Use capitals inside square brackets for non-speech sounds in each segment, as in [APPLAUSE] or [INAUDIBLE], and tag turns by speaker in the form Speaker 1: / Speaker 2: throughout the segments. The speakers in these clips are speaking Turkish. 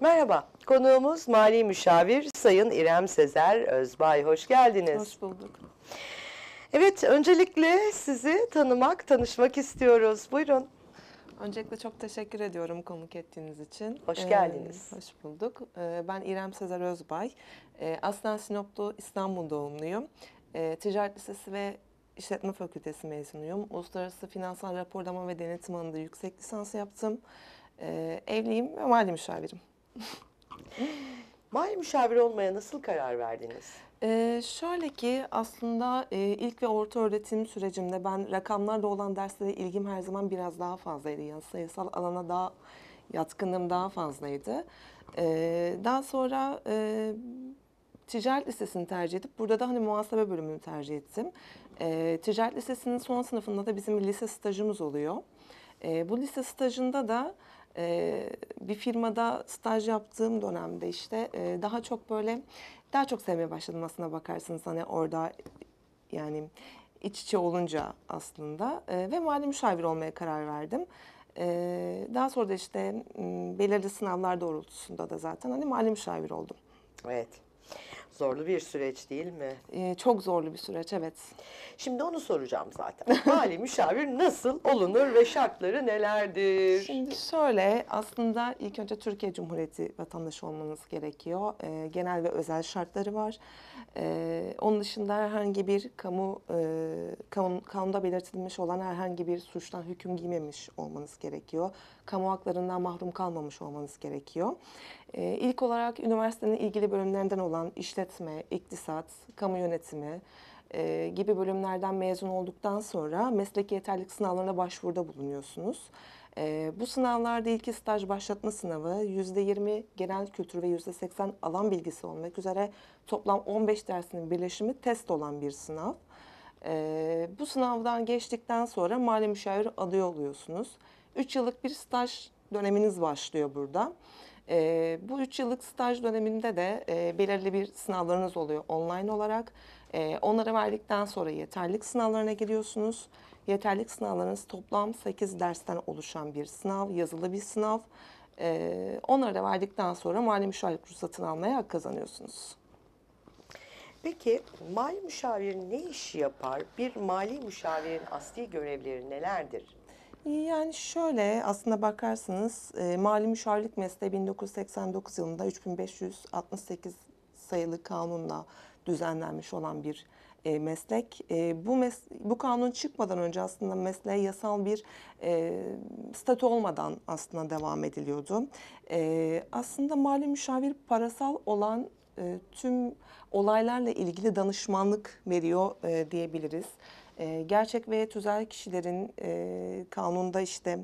Speaker 1: Merhaba, konuğumuz mali müşavir Sayın İrem Sezer Özbay. Hoş geldiniz. Hoş bulduk. Evet, öncelikle sizi tanımak, tanışmak istiyoruz. Buyurun.
Speaker 2: Öncelikle çok teşekkür ediyorum konuk ettiğiniz için. Hoş ee, geldiniz. Ee, hoş bulduk. Ee, ben İrem Sezer Özbay. Ee, aslen Sinoplu İstanbul doğumluyum. Ee, Ticaret Lisesi ve İşletme Fakültesi mezunuyum. Uluslararası Finansal Raporlama ve Denetim alanında yüksek lisans yaptım. Ee, evliyim ve mali müşavirim. [LAUGHS]
Speaker 1: Mali müşavir olmaya nasıl karar verdiniz?
Speaker 2: Ee, şöyle ki aslında e, ilk ve orta öğretim sürecimde ben rakamlarda olan derslere ilgim her zaman biraz daha fazlaydı. Yani sayısal alana daha yatkınım daha fazlaydı. Ee, daha sonra e, ticaret lisesini tercih edip burada da hani muhasebe bölümünü tercih ettim. Ee, ticaret lisesinin son sınıfında da bizim lise stajımız oluyor. Ee, bu lise stajında da ee, bir firmada staj yaptığım dönemde işte e, daha çok böyle daha çok sevmeye başladım aslına bakarsınız hani orada yani iç içe olunca aslında e, ve mali müşavir olmaya karar verdim. E, daha sonra da işte belirli sınavlar doğrultusunda
Speaker 1: da zaten hani mali müşavir oldum. Evet. Zorlu bir süreç değil mi? Ee, çok zorlu bir süreç evet. Şimdi onu soracağım zaten. [LAUGHS] Mali müşavir nasıl olunur ve şartları nelerdir? Şimdi şöyle aslında ilk önce Türkiye Cumhuriyeti
Speaker 2: vatandaşı olmanız gerekiyor. Ee, genel ve özel şartları var. Ee, onun dışında herhangi bir kamu e, kanun, kanunda belirtilmiş olan herhangi bir suçtan hüküm giymemiş olmanız gerekiyor. Kamu haklarından mahrum kalmamış olmanız gerekiyor. E, ilk olarak üniversitenin ilgili bölümlerinden olan işletme, iktisat, kamu yönetimi e, gibi bölümlerden mezun olduktan sonra mesleki yeterlilik sınavlarına başvuruda bulunuyorsunuz. E, bu sınavlarda ilki staj başlatma sınavı %20 genel kültür ve %80 alan bilgisi olmak üzere toplam 15 dersinin birleşimi test olan bir sınav. E, bu sınavdan geçtikten sonra mali müşavir adayı oluyorsunuz. 3 yıllık bir staj döneminiz başlıyor burada. E, bu 3 yıllık staj döneminde de e, belirli bir sınavlarınız oluyor online olarak. E, onları verdikten sonra yeterlik sınavlarına giriyorsunuz. Yeterlik sınavlarınız toplam 8 dersten oluşan bir sınav, yazılı bir sınav. E, onları da verdikten sonra mali müşavirlik ruhsatını almaya hak kazanıyorsunuz.
Speaker 1: Peki mali müşavir ne iş yapar? Bir mali müşavirin asli görevleri nelerdir?
Speaker 2: Yani şöyle aslında bakarsanız e, mali müşavirlik mesleği 1989 yılında 3568 sayılı kanunla düzenlenmiş olan bir e, meslek. E, bu mes bu kanun çıkmadan önce aslında mesleğe yasal bir e, statü olmadan aslında devam ediliyordu. E, aslında mali müşavir parasal olan e, tüm olaylarla ilgili danışmanlık veriyor e, diyebiliriz. Ee, gerçek ve tüzel kişilerin e, kanunda işte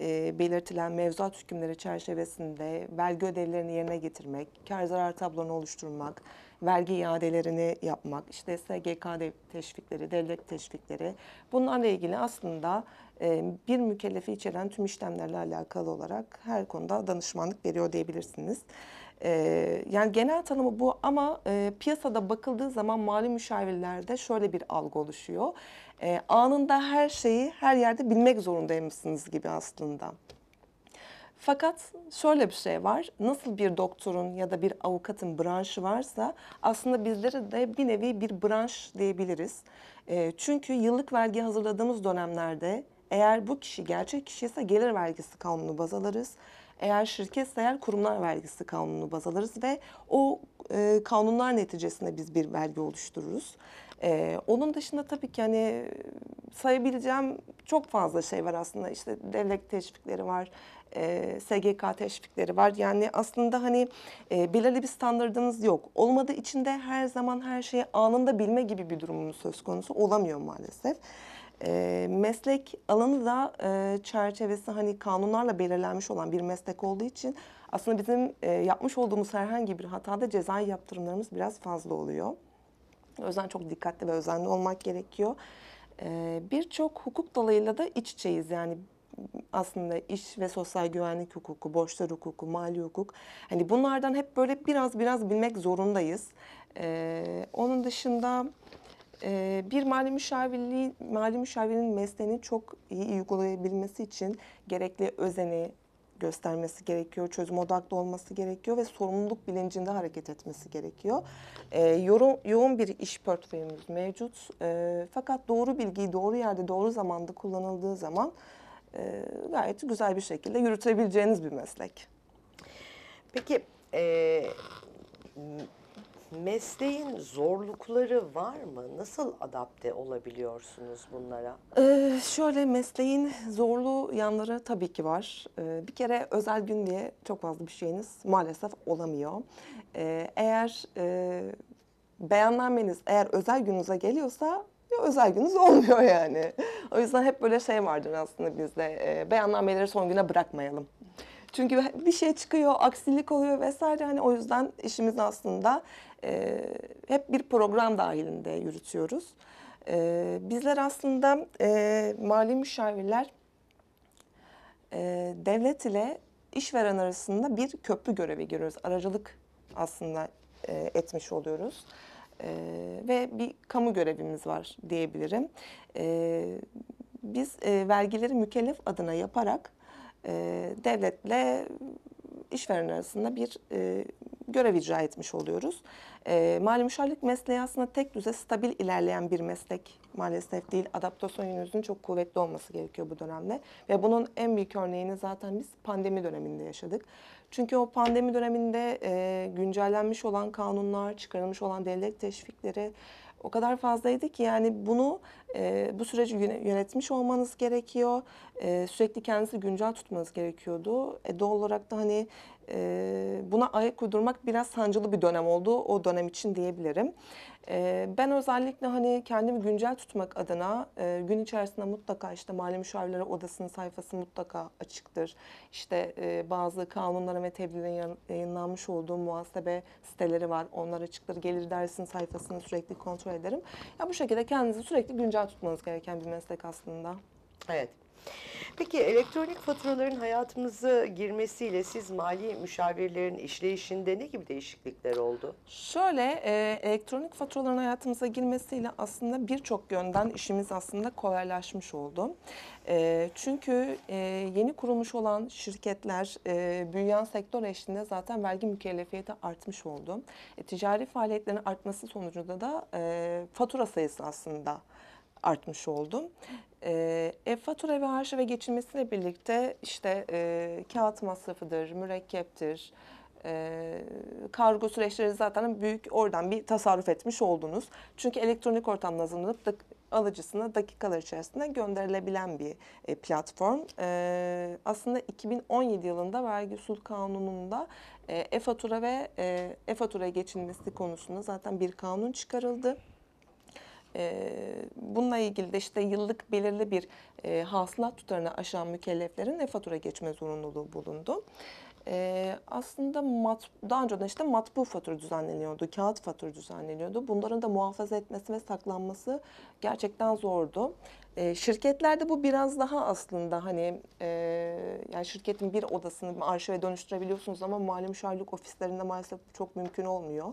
Speaker 2: e, belirtilen mevzuat hükümleri çerçevesinde vergi ödevlerini yerine getirmek, kar zarar tablonu oluşturmak, vergi iadelerini yapmak, işte SGK teşvikleri, devlet teşvikleri bunlarla ilgili aslında e, bir mükellefi içeren tüm işlemlerle alakalı olarak her konuda danışmanlık veriyor diyebilirsiniz. E, yani genel tanımı bu ama e, piyasada bakıldığı zaman mali müşavirlerde şöyle bir algı oluşuyor. E, anında her şeyi her yerde bilmek zorundaymışsınız gibi aslında. Fakat şöyle bir şey var. Nasıl bir doktorun ya da bir avukatın branşı varsa aslında bizlere de bir nevi bir branş diyebiliriz. E, çünkü yıllık vergi hazırladığımız dönemlerde eğer bu kişi gerçek kişiyse gelir vergisi kanunu baz alırız. Eğer şirketse eğer kurumlar vergisi kanunu baz alırız ve o e, kanunlar neticesinde biz bir vergi oluştururuz. E, onun dışında tabii ki hani e, sayabileceğim çok fazla şey var aslında. İşte devlet teşvikleri var, e, SGK teşvikleri var. Yani aslında hani e, belirli bir standartımız yok. Olmadığı için de her zaman her şeyi anında bilme gibi bir durumumuz söz konusu olamıyor maalesef. E, meslek alanı da e, çerçevesi hani kanunlarla belirlenmiş olan bir meslek olduğu için aslında bizim e, yapmış olduğumuz herhangi bir hatada cezai yaptırımlarımız biraz fazla oluyor. O yüzden çok dikkatli ve özenli olmak gerekiyor. E, Birçok hukuk dalıyla da iç içeyiz yani aslında iş ve sosyal güvenlik hukuku, borçlar hukuku, mali hukuk. Hani bunlardan hep böyle biraz biraz bilmek zorundayız. E, onun dışında ee, bir mali müşavirliği, mali müşavirin mesleğini çok iyi uygulayabilmesi için gerekli özeni göstermesi gerekiyor, çözüm odaklı olması gerekiyor ve sorumluluk bilincinde hareket etmesi gerekiyor. Ee, yorum, yoğun bir iş portföyümüz mevcut. Ee, fakat doğru bilgiyi doğru yerde, doğru zamanda kullanıldığı zaman e, gayet güzel bir şekilde yürütebileceğiniz bir meslek.
Speaker 1: Peki e, Mesleğin zorlukları var mı? Nasıl adapte olabiliyorsunuz bunlara?
Speaker 2: Ee, şöyle mesleğin zorlu yanları tabii ki var. Ee, bir kere özel gün diye çok fazla bir şeyiniz maalesef olamıyor. Ee, eğer e, beyannameniz eğer özel gününüze geliyorsa ya özel gününüz [LAUGHS] olmuyor yani. O yüzden hep böyle şey vardır aslında bizde. E, beyannameleri son güne bırakmayalım. Çünkü bir şey çıkıyor, aksilik oluyor vesaire. Hani o yüzden işimiz aslında e, hep bir program dahilinde yürütüyoruz. E, bizler aslında e, mali müşavirler e, devlet ile işveren arasında bir köprü görevi görüyoruz. Aracılık aslında e, etmiş oluyoruz. E, ve bir kamu görevimiz var diyebilirim. E, biz e, vergileri mükellef adına yaparak e, devletle işveren arasında bir e, görev icra etmiş oluyoruz. E, mali müşavirlik mesleği aslında tek düze stabil ilerleyen bir meslek maalesef değil. Adaptasyon yönünüzün çok kuvvetli olması gerekiyor bu dönemde. Ve bunun en büyük örneğini zaten biz pandemi döneminde yaşadık. Çünkü o pandemi döneminde e, güncellenmiş olan kanunlar, çıkarılmış olan devlet teşvikleri o kadar fazlaydı ki yani bunu e, bu süreci yönetmiş olmanız gerekiyor. E, sürekli kendinizi güncel tutmanız gerekiyordu. E, doğal olarak da hani e, buna ayak uydurmak biraz sancılı bir dönem oldu o dönem için diyebilirim. E, ben özellikle hani kendimi güncel tutmak adına e, gün içerisinde mutlaka işte mali müşavirleri odasının sayfası mutlaka açıktır. İşte e, bazı kanunlara ve tebliğlerin yayınlanmış olduğu muhasebe siteleri var. Onlar açıktır. Gelir dersin sayfasını sürekli kontrol ederim. Ya bu şekilde kendinizi sürekli güncel güzel tutmanız gereken bir meslek aslında.
Speaker 1: Evet. Peki elektronik faturaların hayatımıza girmesiyle siz mali müşavirlerin işleyişinde ne gibi değişiklikler oldu?
Speaker 2: Şöyle e, elektronik faturaların hayatımıza girmesiyle aslında birçok yönden işimiz aslında kolaylaşmış oldu. E, çünkü e, yeni kurulmuş olan şirketler e, büyüyen sektör eşliğinde zaten vergi mükellefiyeti artmış oldu. E, ticari faaliyetlerin artması sonucunda da e, fatura sayısı aslında artmış oldum. E-fatura ee, e ve arşive geçilmesiyle birlikte işte e, kağıt masrafıdır, mürekkeptir, e, kargo süreçleri zaten büyük oradan bir tasarruf etmiş oldunuz. Çünkü elektronik ortamda hazırlanıp da, alıcısına dakikalar içerisinde gönderilebilen bir e, platform. E, aslında 2017 yılında vergi usul kanununda e, e-fatura ve e fatura geçilmesi konusunda zaten bir kanun çıkarıldı. Ee, bununla ilgili de işte yıllık belirli bir e, hasılat tutarını aşan mükelleflerin e-fatura geçme zorunluluğu bulundu. Ee, aslında mat, daha de işte matbu fatura düzenleniyordu, kağıt fatura düzenleniyordu. Bunların da muhafaza etmesi ve saklanması gerçekten zordu. E, şirketlerde bu biraz daha aslında hani e, yani şirketin bir odasını arşive dönüştürebiliyorsunuz ama malum müşavirlik ofislerinde maalesef çok mümkün olmuyor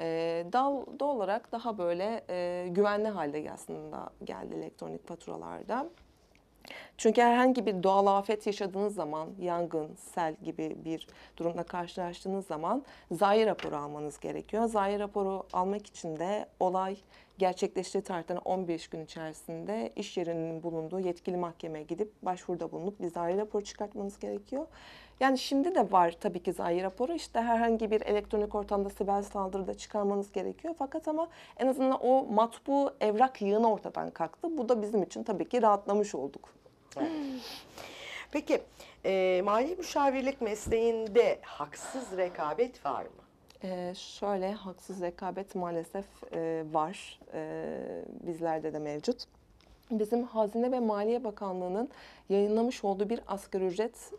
Speaker 2: e, dalda olarak daha böyle e, güvenli halde aslında geldi elektronik faturalarda. Çünkü herhangi bir doğal afet yaşadığınız zaman, yangın, sel gibi bir durumla karşılaştığınız zaman zayi raporu almanız gerekiyor. Zayi raporu almak için de olay gerçekleştiği tarihten 15 gün içerisinde iş yerinin bulunduğu yetkili mahkemeye gidip başvuruda bulunup bir zayi raporu çıkartmanız gerekiyor. Yani şimdi de var tabii ki zayi raporu. İşte herhangi bir elektronik ortamda siber saldırıda çıkarmanız gerekiyor. Fakat ama en azından o matbu evrak yığını ortadan kalktı. Bu da bizim için tabii ki rahatlamış olduk.
Speaker 1: Peki e, mali müşavirlik mesleğinde haksız rekabet var mı? Ee, şöyle haksız rekabet maalesef e, var.
Speaker 2: E, bizlerde de mevcut. Bizim Hazine ve Maliye Bakanlığı'nın yayınlamış olduğu bir asgari ücret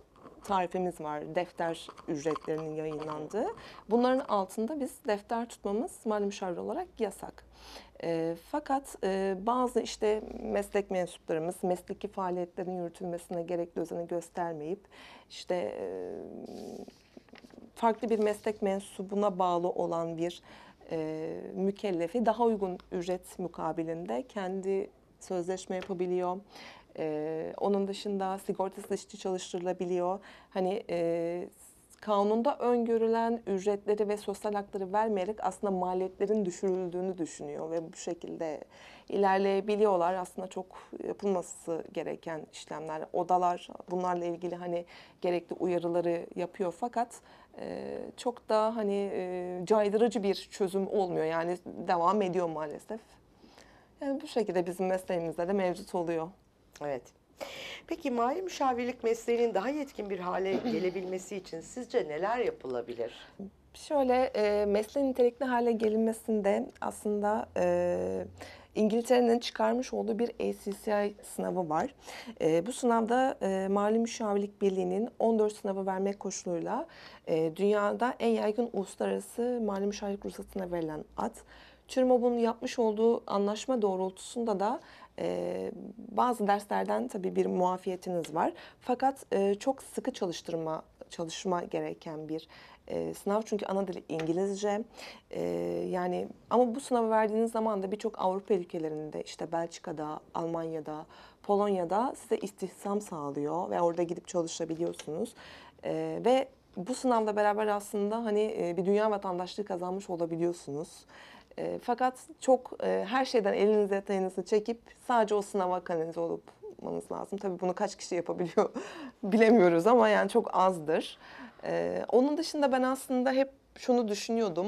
Speaker 2: tarifimiz var. Defter ücretlerinin yayınlandığı. Bunların altında biz defter tutmamız mali müşavir olarak yasak. E, fakat e, bazı işte meslek mensuplarımız mesleki faaliyetlerin yürütülmesine gerekli özeni göstermeyip işte e, farklı bir meslek mensubuna bağlı olan bir e, mükellefi daha uygun ücret mukabilinde kendi sözleşme yapabiliyor. Ee, onun dışında sigortasız işçi çalıştırılabiliyor. Hani e, kanunda öngörülen ücretleri ve sosyal hakları vermeyerek aslında maliyetlerin düşürüldüğünü düşünüyor ve bu şekilde ilerleyebiliyorlar. Aslında çok yapılması gereken işlemler, odalar bunlarla ilgili hani gerekli uyarıları yapıyor fakat e, çok daha hani e, caydırıcı bir çözüm olmuyor. Yani devam ediyor maalesef.
Speaker 1: Yani bu şekilde bizim mesleğimizde de mevcut oluyor. Evet. Peki mali müşavirlik mesleğinin daha yetkin bir hale [CLEARS THROAT] gelebilmesi için sizce neler yapılabilir?
Speaker 2: Şöyle e, mesleğin nitelikli hale gelinmesinde aslında e, İngiltere'nin çıkarmış olduğu bir ACCI sınavı var. E, bu sınavda e, Mali Müşavirlik Birliği'nin 14 sınavı vermek koşuluyla e, dünyada en yaygın uluslararası mali müşavirlik ruhsatına verilen ad. TÜRMOB'un yapmış olduğu anlaşma doğrultusunda da e, bazı derslerden tabii bir muafiyetiniz var. Fakat e, çok sıkı çalıştırma çalışma gereken bir e, sınav çünkü ana dili İngilizce e, yani ama bu sınavı verdiğiniz zaman da birçok Avrupa ülkelerinde işte Belçika'da, Almanya'da, Polonya'da size istihdam sağlıyor ve orada gidip çalışabiliyorsunuz e, ve bu sınavla beraber aslında hani e, bir dünya vatandaşlığı kazanmış olabiliyorsunuz. E, fakat çok e, her şeyden eliniz detayınızı çekip sadece o sınava kanalize olup lazım. Tabii bunu kaç kişi yapabiliyor [LAUGHS] bilemiyoruz ama yani çok azdır. Ee, onun dışında ben aslında hep şunu düşünüyordum.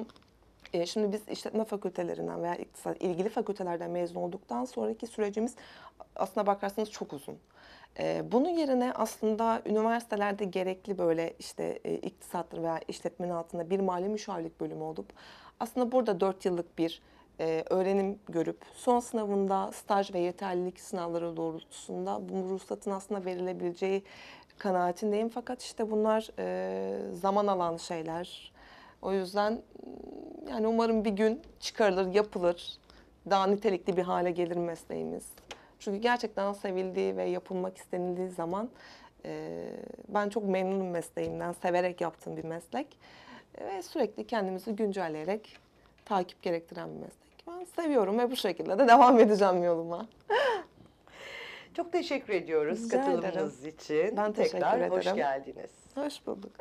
Speaker 2: Ee, şimdi biz işletme fakültelerinden veya iktisat ilgili fakültelerden mezun olduktan sonraki sürecimiz aslına bakarsanız çok uzun. Ee, bunun yerine aslında üniversitelerde gerekli böyle işte e, iktisattır veya işletmenin altında bir mali müşavirlik bölümü olup aslında burada 4 yıllık bir e, öğrenim görüp son sınavında staj ve yeterlilik sınavları doğrultusunda bu ruhsatın aslında verilebileceği kanaatindeyim. Fakat işte bunlar e, zaman alan şeyler. O yüzden mm, yani umarım bir gün çıkarılır, yapılır. Daha nitelikli bir hale gelir mesleğimiz. Çünkü gerçekten sevildiği ve yapılmak istenildiği zaman e, ben çok memnunum mesleğimden. Severek yaptığım bir meslek ve sürekli kendimizi güncelleyerek takip gerektiren bir meslek. Ben seviyorum ve bu şekilde
Speaker 1: de devam edeceğim yoluma. [LAUGHS] Çok teşekkür ediyoruz Rica katılımınız ederim. için. Ben Tekrar ederim. hoş geldiniz. Hoş bulduk.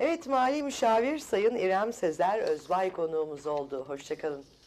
Speaker 1: Evet, mali müşavir Sayın İrem Sezer Özbay konuğumuz oldu. Hoşçakalın.